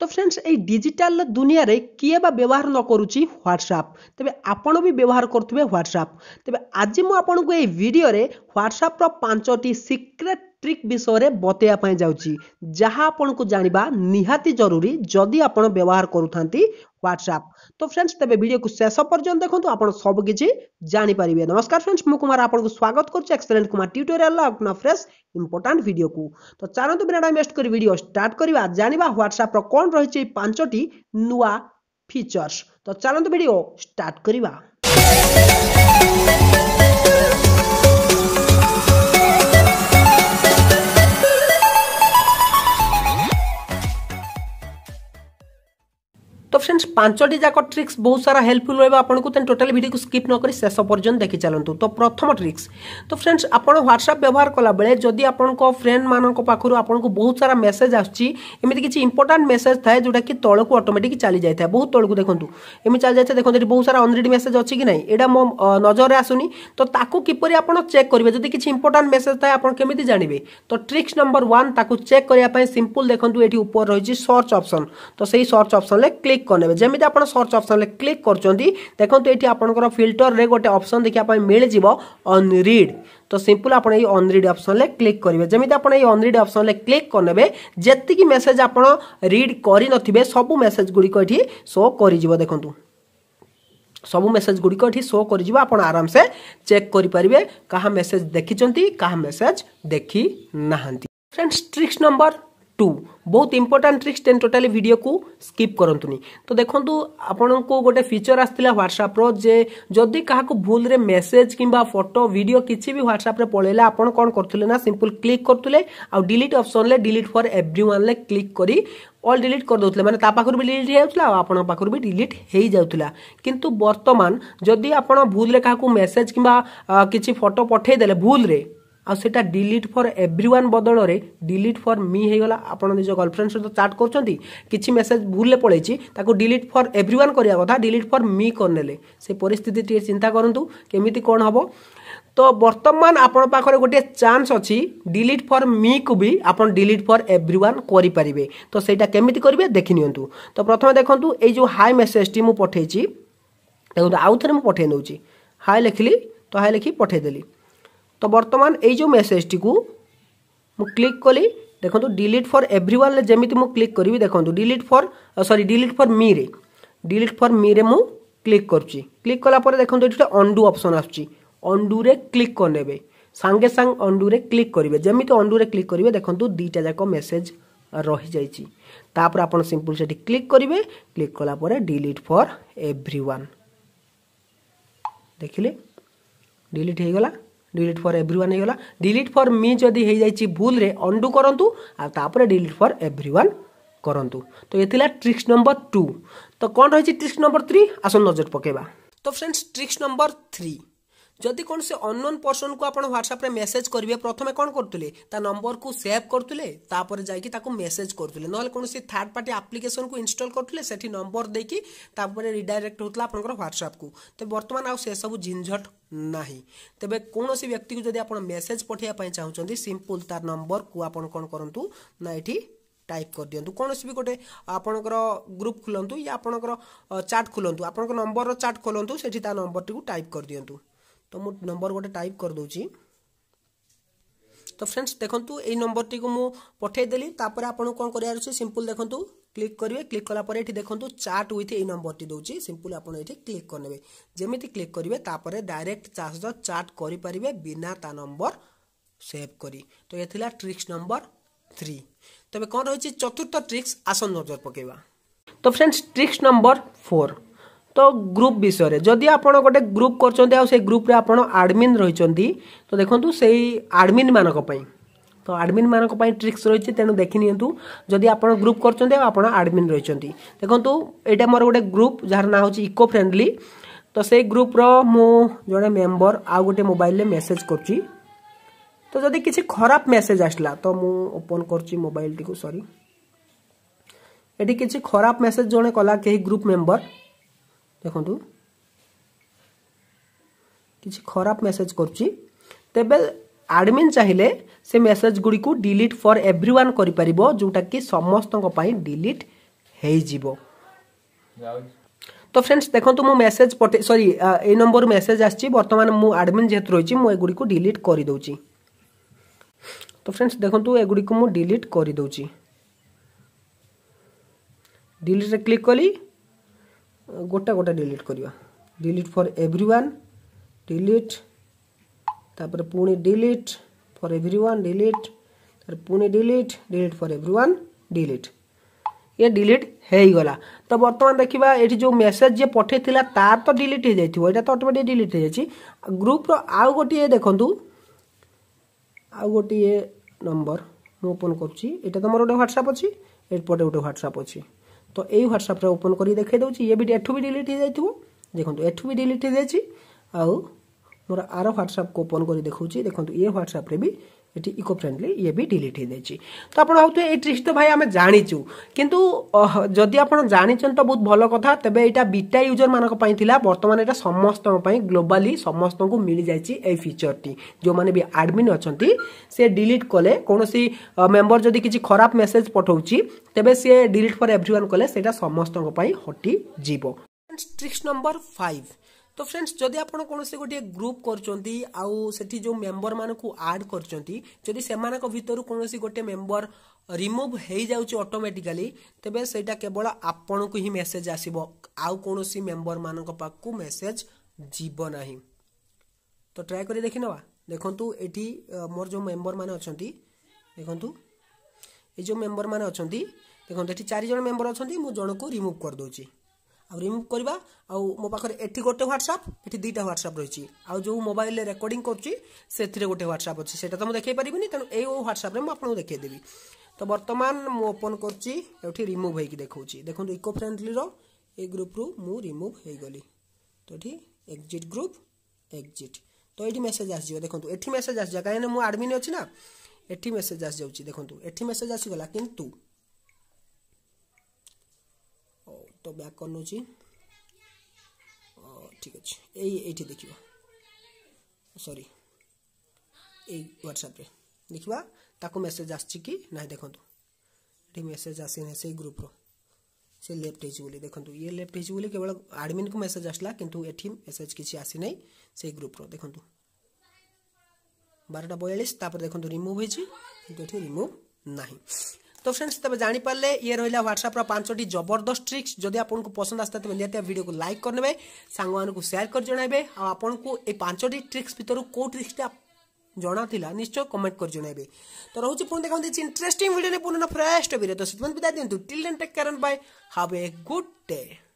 তো ଫ୍ରେଣ୍ଡସ୍ ଏଇ ଡିଜିଟାଲ ଦୁନିଆରେ କିଏ ବା ବ୍ୟବହାର ନ କରୁଛି ହ୍ୱାଟ୍ସଆପ୍ ତେବେ ଆପଣ ବି ବ୍ୟବହାର କରୁଥିବେ ହ୍ୱାଟ୍ସଆପ୍ ତେବେ ଆଜି ମୁଁ ଆପଣଙ୍କୁ ଏଇ ଭିଡ଼ିଓରେ ହ୍ୱାଟ୍ସଆପ୍ର ପାଞ୍ଚଟି ସିକ୍ରେଟ୍ ଟ୍ରିକ୍ ବିଷୟରେ ବତେଇବା ପାଇଁ ଯାଉଛି ଯାହା ଆପଣଙ୍କୁ ଜାଣିବା ନିହାତି ଜରୁରୀ ଯଦି ଆପଣ ବ୍ୟବହାର କରୁଥାନ୍ତି ହ୍ୱାଟ୍ସଆପ୍ ତ ଫ୍ରେଣ୍ଡସ୍ ତେବେ ଭିଡ଼ିଓକୁ ଶେଷ ପର୍ଯ୍ୟନ୍ତ ଦେଖନ୍ତୁ ଆପଣ ସବୁ କିଛି ଜାଣିପାରିବେ ନମସ୍କାର ଫ୍ରେଣ୍ଡସ୍ ମୁଁ କୁମାର ଆପଣଙ୍କୁ ସ୍ୱାଗତ କରୁଛି ଏକ୍ସଲେଣ୍ଟ କୁମାର ଟ୍ୟୁଟୋରିଆଲ୍ ଆପଣ ଫ୍ରେଶ୍ ଇମ୍ପୋର୍ଟାଣ୍ଟ ଭିଡ଼ିଓକୁ ତ ଚାଲନ୍ତୁ ବିନା ଟାଇମ୍ ୱେଷ୍ଟ କରି ଭିଡ଼ିଓ ଷ୍ଟାର୍ଟ କରିବା ଜାଣିବା ହ୍ୱାଟ୍ସଆପ୍ର କ'ଣ ରହିଛି ଏଇ ପାଞ୍ଚଟି ନୂଆ ଫିଚର୍ସ ତ ଚାଲନ୍ତୁ ଭିଡ଼ିଓ ଷ୍ଟାର୍ଟ କରିବା তো ফ্রেন্ডস পাঁচটি যাক ট্রিক্স বহু সারা হেল্পফুল রহব আপনার তেমন টোটাল ভিডিওকে স্কিপ নকি শেষ পর্যন্ত দেখি চালু তো প্রথম ট্রিক্স তো ফ্রেন্ডস আপনার হোয়াটসঅ্যাপ ব্যবহার কলাবেলে যদি আপনার ফ্রেন্ড মানুষ পাখু আপনার বহু সারা মেসেজ আসছে এমনি কিছু ইম্পর্টাট মেসেজ থাকে যেটা কি তলকু অটোমেটিক চালি যাই বহু তলকু দেখুন এমনি চালি যাই দেখুন এটি বহু সারা অনরিড মেসেজ অছি কি না এটা মো নজরে আসুনি তো তাকে কিপর আপনার চেক করবে যদি কিছু ইম্পর্টাট মেসেজ থাকে আপনার কেমিতি জাঁবে তো ট্রিক্স নম্বর ওয়ান তাকে চেক করা সিম্পল দেখুন এটি উপর রয়েছে সর্চ অপসন তো সেই সর্চ অপসনলে ক্লিক କ୍ଲିକ୍ କରିନେବେ ଯେମିତି ଆପଣ ସର୍ଚ୍ଚ ଅପସନ୍ରେ କ୍ଲିକ୍ କରୁଛନ୍ତି ଦେଖନ୍ତୁ ଏଠି ଆପଣଙ୍କର ଫିଲ୍ଟରରେ ଗୋଟେ ଅପସନ୍ ଦେଖିବା ପାଇଁ ମିଳିଯିବ ଅନରିଡ୍ ତ ସିମ୍ପଲ୍ ଆପଣ ଏଇ ଅନରିଡ୍ ଅପସନ୍ରେ କ୍ଲିକ୍ କରିବେ ଯେମିତି ଆପଣ ଏଇ ଅନରିଡ୍ ଅପସନ୍ରେ କ୍ଲିକ୍ କରିନେବେ ଯେତିକି ମେସେଜ୍ ଆପଣ ରିଡ୍ କରିନଥିବେ ସବୁ ମେସେଜ୍ ଗୁଡ଼ିକ ଏଠି ଶୋ କରିଯିବ ଦେଖନ୍ତୁ ସବୁ ମେସେଜ୍ ଗୁଡ଼ିକ ଏଠି ଶୋ କରିଯିବ ଆପଣ ଆରାମସେ ଚେକ୍ କରିପାରିବେ କାହା ମେସେଜ୍ ଦେଖିଛନ୍ତି କାହା ମେସେଜ୍ ଦେଖିନାହାନ୍ତି ଫ୍ରେଣ୍ଡସ୍ ଟ୍ରିକ୍ସ ନମ୍ବର টু ବହୁତ ଇମ୍ପୋର୍ଟାଣ୍ଟ ଟ୍ରିକ୍ସ ଦେନ୍ ଟୋଟାଲି ଭିଡ଼ିଓକୁ ସ୍କିପ୍ କରନ୍ତୁନି ତ ଦେଖନ୍ତୁ ଆପଣଙ୍କୁ ଗୋଟେ ଫିଚର୍ ଆସିଥିଲା ହ୍ୱାଟ୍ସଆପ୍ର ଯେ ଯଦି କାହାକୁ ଭୁଲରେ ମେସେଜ୍ କିମ୍ବା ଫଟୋ ଭିଡ଼ିଓ କିଛି ବି ହ୍ୱାଟ୍ସଆପ୍ରେ ପଳେଇଲା ଆପଣ କ'ଣ କରୁଥିଲେ ନା ସିମ୍ପଲ୍ କ୍ଲିକ୍ କରୁଥିଲେ ଆଉ ଡିଲିଟ୍ ଅପସନ୍ରେ ଡିଲିଟ୍ ଫର୍ ଏଭ୍ରି ୱାନ୍ରେ କ୍ଲିକ୍ କରି ଅଲ୍ ଡିଲିଟ୍ କରିଦେଉଥିଲେ ମାନେ ତା ପାଖରୁ ବି ଡିଲିଟ୍ ହେଇଯାଉଥିଲା ଆଉ ଆପଣଙ୍କ ପାଖରୁ ବି ଡିଲିଟ୍ ହେଇଯାଉଥିଲା କିନ୍ତୁ ବର୍ତ୍ତମାନ ଯଦି ଆପଣ ଭୁଲରେ କାହାକୁ ମେସେଜ୍ କିମ୍ବା କିଛି ଫଟୋ ପଠେଇଦେଲେ ଭୁଲରେ आटा डिलीट फर एव्री वन बदल डिलीट फर मी होगा आपड़ निज गर्लफ्रेंड सहित चाट कर किसी मेसेज भूल पलैची ताको डिलीट फर एव्री वन करने कथा डिलीट फर मी करने से परिस्थिति टे चिंता करूँ केमी कौन हम तो बर्तमान आपण पाखे गोटे चान्स अच्छी डिलीट फर मी को भी आप डिलीट फर एव्री वन करें तो सहीटा केमी करेंगे देखनी तो प्रथम देखूँ ये जो हाई मेसेजटी मुझे पठे देखो आउ थे मुझे पठे नौ हाई लिखिली तो हाई लिखी पठेदेली তো বর্তমান এই যে মেসেজটিକୁ ମୁଁ କ୍ଲିକ୍ କଲି ଦେଖନ୍ତୁ ଡିଲିଟ୍ ଫର୍ ଏଭ୍ରି ୱାନ୍ରେ ଯେମିତି ମୁଁ କ୍ଲିକ୍ କରିବି ଦେଖନ୍ତୁ delete for sorry delete for ମିରେ ଡିଲିଟ୍ ଫର୍ ମିରେ ମୁଁ କ୍ଲିକ୍ କରୁଛି କ୍ଲିକ୍ କଲା ପରେ ଦେଖନ୍ତୁ ଏଠି ଗୋଟେ ଅଣ୍ଡୁ ଅପସନ୍ ଆସୁଛି ଅଣ୍ଡୁରେ କ୍ଲିକ୍ କରିନେବେ ସାଙ୍ଗେ ସାଙ୍ଗେ ଅଣ୍ଡୁରେ କ୍ଲିକ୍ କରିବେ ଯେମିତି ଅଣ୍ଡୁରେ କ୍ଲିକ୍ କରିବେ ଦେଖନ୍ତୁ ଦୁଇଟା ଯାକ ମେସେଜ୍ ରହିଯାଇଛି ତାପରେ ଆପଣ ସିମ୍ପଲ୍ ସେଠି କ୍ଲିକ୍ କରିବେ କ୍ଲିକ୍ କଲା ପରେ ଡିଲିଟ୍ ଫର୍ ଏଭ୍ରି ୱାନ୍ ଦେଖିଲେ ଡିଲିଟ୍ ହୋଇଗଲା ডিলিট ଫର୍ ଏଭ୍ରି ୱାନ୍ ହେଇଗଲା ଡିଲିଟ୍ ଫର୍ ମି ଯଦି ହେଇଯାଇଛି ଭୁଲରେ ଅଣ୍ଡୁ କରନ୍ତୁ ଆଉ ତାପରେ ଡିଲିଟ୍ ଫର୍ ଏଭ୍ରି ୱାନ୍ କରନ୍ତୁ ତ ଏ ଥିଲା ଟ୍ରିକ୍ସ ନମ୍ବର ଟୁ ତ କ'ଣ ରହିଛି ଟ୍ରିକ୍ସ ନମ୍ବର ଥ୍ରୀ ଆସନ୍ତୁ ନଜର ପକାଇବା ତ ଫ୍ରେଣ୍ଡସ୍ ଟ୍ରିକ୍ସ ନମ୍ବର ଥ୍ରୀ ଯଦି କୌଣସି ଅନନୋନ୍ ପର୍ସନ୍କୁ ଆପଣ ହ୍ୱାଟ୍ସଆପ୍ରେ ମେସେଜ୍ କରିବେ ପ୍ରଥମେ କ'ଣ କରୁଥିଲେ ତା ନମ୍ବରକୁ ସେଭ୍ କରୁଥିଲେ ତାପରେ ଯାଇକି ତାକୁ ମେସେଜ୍ କରୁଥିଲେ ନହେଲେ କୌଣସି ଥାର୍ଡ଼ ପାର୍ଟି ଆପ୍ଲିକେସନ୍କୁ ଇନଷ୍ଟଲ୍ କରୁଥିଲେ ସେଠି ନମ୍ବର ଦେଇକି ତାପରେ ରିଡାଇରେକ୍ଟ ହେଉଥିଲା ଆପଣଙ୍କର ହ୍ୱାଟ୍ସଆପ୍କୁ ତ ବର୍ତ୍ତମାନ ଆଉ ସେସବୁ ଝିଞ୍ଝଟ ନାହିଁ ତେବେ କୌଣସି ବ୍ୟକ୍ତିକୁ ଯଦି ଆପଣ ମେସେଜ୍ ପଠାଇବା ପାଇଁ ଚାହୁଁଛନ୍ତି ସିମ୍ପଲ୍ ତା ନମ୍ବରକୁ ଆପଣ କ'ଣ କରନ୍ତୁ ନା ଏଠି ଟାଇପ୍ କରିଦିଅନ୍ତୁ କୌଣସି ବି ଗୋଟେ ଆପଣଙ୍କର ଗ୍ରୁପ୍ ଖୋଲନ୍ତୁ ୟା ଆପଣଙ୍କର ଚାଟ୍ ଖୋଲନ୍ତୁ ଆପଣଙ୍କ ନମ୍ବରର ଚାଟ୍ ଖୋଲନ୍ତୁ ସେଠି ତା ନମ୍ବରଟିକୁ ଟାଇପ୍ କରିଦିଅନ୍ତୁ ତ ମୁଁ ନମ୍ବର ଗୋଟେ ଟାଇପ୍ କରିଦେଉଛି ତ ଫ୍ରେଣ୍ଡସ୍ ଦେଖନ୍ତୁ ଏଇ ନମ୍ବରଟିକୁ ମୁଁ ପଠାଇଦେଲି ତାପରେ ଆପଣଙ୍କୁ କ'ଣ କରିବାର ଅଛି ସିମ୍ପଲ୍ ଦେଖନ୍ତୁ କ୍ଲିକ୍ କରିବେ କ୍ଲିକ୍ କଲା ପରେ ଏଠି ଦେଖନ୍ତୁ ଚାର୍ଟ ୱିଥ୍ ଏଇ ନମ୍ବରଟି ଦେଉଛି ସିମ୍ପଲ୍ ଆପଣ ଏଠି କ୍ଲିକ୍ କରିନେବେ ଯେମିତି କ୍ଲିକ୍ କରିବେ ତାପରେ ଡାଇରେକ୍ଟ ତା ସହିତ ଚାର୍ଟ କରିପାରିବେ ବିନା ତା ନମ୍ବର ସେଭ୍ କରି ତ ଏ ଥିଲା ଟ୍ରିକ୍ସ ନମ୍ବର থ্রি তবে কম রয়েছে চতুর্থ ট্রিক্স আসন নজর পকাইবা তো ফ্রেন্ডস ট্রিক্স নম্বর ফোর তো গ্রুপ বিষয়ে যদি আপনার গোটে গ্রুপ করছেন সে গ্রুপে আপনার আডমিন রয়েছেন তো দেখুন সেই আডমিন মানক তো আডমিন মানক ট্রিক্স রয়েছে তেমন দেখি নিতু যদি আপনার গ্রুপ করছেন আপনার আডমিন রয়েছেন দেখুন এটা মোর গোটে গ্রুপ যার না হচ্ছে ইকো ফ্রেন্ডলি তো সেই গ্রুপর মু জন মেম্বর আউ গোটে মোবাইলে মেসেজ করছি তো যদি কিছু খারাপ মেসেজ আসলা তো মু ওপন করছি মোবাইলটি সরি এটি কিছু খারাপ মেসেজ জনে কলা কেহি গ্রুপ মেম্বর ଦେଖନ୍ତୁ କିଛି ଖରାପ ମେସେଜ୍ କରୁଛି ତେବେ ଆଡ଼ମିନ୍ ଚାହିଁଲେ ସେ ମେସେଜ୍ ଗୁଡ଼ିକୁ ଡିଲିଟ୍ ଫର୍ ଏଭ୍ରି ୱାନ୍ କରିପାରିବ ଯେଉଁଟାକି ସମସ୍ତଙ୍କ ପାଇଁ ଡିଲିଟ୍ ହେଇଯିବ ତ ଫ୍ରେଣ୍ଡସ୍ ଦେଖନ୍ତୁ ମୁଁ ମେସେଜ୍ ପଠେଇ ସରି ଏଇ ନମ୍ବରରୁ ମେସେଜ୍ ଆସିଛି ବର୍ତ୍ତମାନ ମୁଁ ଆଡ଼ମିନ୍ ଯେହେତୁ ରହିଛି ମୁଁ ଏଗୁଡ଼ିକୁ ଡିଲିଟ୍ କରିଦେଉଛି ତ ଫ୍ରେଣ୍ଡସ୍ ଦେଖନ୍ତୁ ଏଗୁଡ଼ିକୁ ମୁଁ ଡିଲିଟ୍ କରିଦେଉଛି ଡିଲିଟ୍ରେ କ୍ଲିକ୍ କଲି গোটা গোটা ডিলিট করা delete for every one delete তাপরে পুঁ delete for every one delete পুঁ delete delete for every one delete ଇଏ ଡିଲିଟ୍ ହେଇଗଲା ତ ବର୍ତ୍ତମାନ ଦେଖିବା ଏଠି ଯେଉଁ ମେସେଜ୍ ଯିଏ ପଠାଇଥିଲା ତାର ତ ଡିଲିଟ୍ ହେଇଯାଇଥିବ ଏଇଟା ତ ଅଟୋମେଟିକ୍ ଡିଲିଟ୍ ହେଇଯାଇଛି ଗ୍ରୁପ୍ର ଆଉ ଗୋଟିଏ ଦେଖନ୍ତୁ ଆଉ ଗୋଟିଏ ନମ୍ବର ମୁଁ ଓପନ୍ କରୁଛି ଏଇଟା ତୁମର ଗୋଟେ ହ୍ୱାଟ୍ସଆପ୍ ଅଛି ଏପଟେ ଗୋଟେ ହ୍ୱାଟ୍ସଆପ୍ ଅଛି ତ ଏଇ ହ୍ୱାଟ୍ସଆପ୍ରେ ଓପନ୍ କରି ଦେଖାଇ ଦେଉଛି ଇଏ ବି ଏଠୁ ବି ଡିଲିଟ୍ ହେଇଯାଇଥିବ ଦେଖନ୍ତୁ ଏଠୁ ବି ଡିଲିଟ୍ ହେଇଯାଇଛି ଆଉ ମୋର ଆର ହ୍ୱାଟ୍ସଆପ୍କୁ ଓପନ୍ କରି ଦେଖାଉଛି ଦେଖନ୍ତୁ ଇଏ ହ୍ୱାଟ୍ସଆପ୍ରେ ବି ଏଠି ଇକୋ ଫ୍ରେଣ୍ଡଲି ଇଏ ବି ଡିଲିଟ୍ ହେଇଯାଇଛି ତ ଆପଣ ଭାବୁଥିବେ ଏଇ ଟ୍ରିକ୍ସ ତ ଭାଇ ଆମେ ଜାଣିଛୁ କିନ୍ତୁ ଯଦି ଆପଣ ଜାଣିଛନ୍ତି ତ ବହୁତ ଭଲ କଥା ତେବେ ଏଇଟା ବିଟା ୟୁଜର୍ମାନଙ୍କ ପାଇଁ ଥିଲା ବର୍ତ୍ତମାନ ଏଇଟା ସମସ୍ତଙ୍କ ପାଇଁ ଗ୍ଲୋବାଲି ସମସ୍ତଙ୍କୁ ମିଳିଯାଇଛି ଏଇ ଫିଚର୍ଟି ଯେଉଁମାନେ ବି ଆଡ଼ମିନ୍ ଅଛନ୍ତି ସେ ଡିଲିଟ୍ କଲେ କୌଣସି ମେମ୍ବର ଯଦି କିଛି ଖରାପ ମେସେଜ୍ ପଠାଉଛି ତେବେ ସିଏ ଡିଲିଟ୍ ଫର୍ ଏଭ୍ରି ୱାନ୍ କଲେ ସେଇଟା ସମସ୍ତଙ୍କ ପାଇଁ ହଟିଯିବ ଟ୍ରିକ୍ସ ନମ୍ବର ଫାଇଭ୍ তো ଫ୍ରେଣ୍ଡସ୍ ଯଦି ଆପଣ କୌଣସି ଗୋଟିଏ ଗ୍ରୁପ୍ କରୁଛନ୍ତି ଆଉ ସେଠି ଯେଉଁ ମେମ୍ବରମାନଙ୍କୁ ଆଡ଼୍ କରୁଛନ୍ତି ଯଦି ସେମାନଙ୍କ ଭିତରୁ କୌଣସି ଗୋଟେ ମେମ୍ବର ରିମୁଭ୍ ହେଇଯାଉଛି ଅଟୋମେଟିକାଲି ତେବେ ସେଇଟା କେବଳ ଆପଣଙ୍କୁ ହିଁ ମେସେଜ୍ ଆସିବ ଆଉ କୌଣସି ମେମ୍ବରମାନଙ୍କ ପାଖକୁ ମେସେଜ୍ ଯିବ ନାହିଁ ତ ଟ୍ରାଏ କରି ଦେଖିନେବା ଦେଖନ୍ତୁ ଏଠି ମୋର ଯେଉଁ ମେମ୍ବରମାନେ ଅଛନ୍ତି ଦେଖନ୍ତୁ ଏ ଯେଉଁ ମେମ୍ବରମାନେ ଅଛନ୍ତି ଦେଖନ୍ତୁ ଏଠି ଚାରିଜଣ ମେମ୍ବର ଅଛନ୍ତି ମୁଁ ଜଣକୁ ରିମୁଭ୍ କରିଦେଉଛି ଆଉ ରିମୁଭ୍ କରିବା ଆଉ ମୋ ପାଖରେ ଏଠି ଗୋଟେ ହ୍ୱାଟ୍ସଆପ୍ ଏଠି ଦୁଇଟା ହ୍ୱାଟ୍ସଆପ୍ ରହିଛି ଆଉ ଯେଉଁ ମୋବାଇଲରେ ରେକର୍ଡ଼ିଂ କରୁଛି ସେଥିରେ ଗୋଟେ ହ୍ୱାଟ୍ସଆପ୍ ଅଛି ସେଇଟା ତ ମୁଁ ଦେଖାଇ ପାରିବିନି ତେଣୁ ଏଇ ହ୍ୱାଟ୍ସଆପ୍ରେ ମୁଁ ଆପଣଙ୍କୁ ଦେଖାଇଦେବି ତ ବର୍ତ୍ତମାନ ମୁଁ ଓପନ୍ କରୁଛି ଏଠି ରିମୁଭ୍ ହେଇକି ଦେଖାଉଛି ଦେଖନ୍ତୁ ଇକୋ ଫ୍ରେଣ୍ଡଲିର ଏ ଗ୍ରୁପ୍ରୁ ମୁଁ ରିମୁଭ୍ ହେଇଗଲି ତ ଏଠି ଏକ୍ଜିଟ୍ ଗ୍ରୁପ୍ ଏକ୍ଜିଟ୍ ତ ଏଇଠି ମେସେଜ୍ ଆସିଯିବ ଦେଖନ୍ତୁ ଏଠି ମେସେଜ୍ ଆସିଯିବ କାହିଁକିନା ମୁଁ ଆଡ଼ମିନ୍ ଅଛି ନା ଏଠି ମେସେଜ୍ ଆସିଯାଉଛି ଦେଖନ୍ତୁ ଏଠି ମେସେଜ୍ ଆସିଗଲା କିନ୍ତୁ तो बैक कर लो ठीक अच्छे ये देखिए सरी ये ह्वाट्सअप्रे देखा ताको मेसेज आई देखो ये मेसेज आसी ना से ग्रुप रे लेफ्ट बोली देखो ये लेफ्ट बोली केवल आडमिन को मेसेज आसला कि मेसेज किसी आसी ना से ग्रुप रखु बारटा बयालीस देखो रिमुव होती रिमुव ना তো फ्रेंड्स तब जानी पाले ये रहा ह्वाट्सअप पांच टी जबरदस्त ट्रिक्स जदि आपको पसंद आसता तेज निहती भिड को लाइक करने सांग मानक सेयार कर जनइबे आपन को ये पांच टी ट्रिक्स भितर कौ ट्रिक्सटा जना था निश्चय कमेंट कर जनइबे तो रोचे पुणी देखा देखिए इंटरेस्टिंग भिडियो पुनः फ्रेश टपिक तो से विदा दिखाँ till then take care bye have a good day